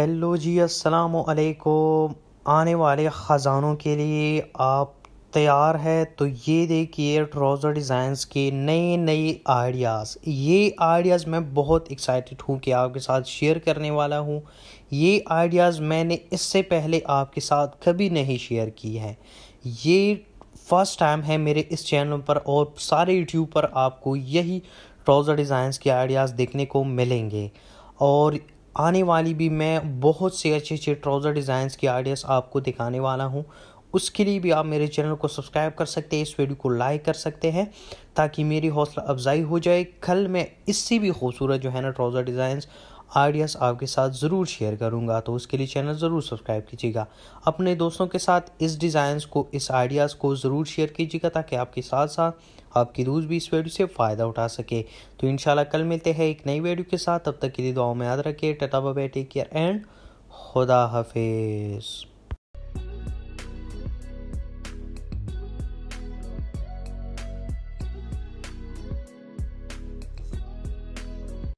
hello जी अस्सलाम वालेकुम आने वाले ख़ज़ानों के लिए आप तैयार है तो ये देखिए ट्राउज़र डिज़ाइंस के नए नए आइडियाज़ ये आइडियाज़ मैं बहुत एक्साइटेड हूँ कि आपके साथ शेयर करने वाला हूँ ये आइडियाज़ मैंने इससे पहले आपके साथ कभी नहीं शेयर की हैं ये फर्स्ट टाइम है मेरे इस चैनल पर और सारे यूट्यूब पर आपको यही ट्राउज़र डिज़ाइंस के आइडियाज़ देखने को मिलेंगे और आने वाली भी मैं बहुत से अच्छे अच्छे ट्राउज़र डिज़ाइंस के आइडियाज़ आपको दिखाने वाला हूँ उसके लिए भी आप मेरे चैनल को सब्सक्राइब कर सकते हैं इस वीडियो को लाइक कर सकते हैं ताकि मेरी हौसला अफजाई हो जाए कल मैं इससे भी खूबसूरत जो है ना ट्राउज़र डिज़ाइंस आइडियाज़ आपके साथ ज़रूर शेयर करूँगा तो उसके लिए चैनल ज़रूर सब्सक्राइब कीजिएगा अपने दोस्तों के साथ इस डिज़ाइंस को इस आइडियाज़ को ज़रूर शेयर कीजिएगा ताकि आपके साथ साथ आपकी दोस्त भी इस वीडियो से फ़ायदा उठा सके तो इन कल मिलते हैं एक नई वीडियो के साथ तब तक के लिए दुआओं में याद रखिए टटा बाबा टेक केयर एंड खुदा हाफिज़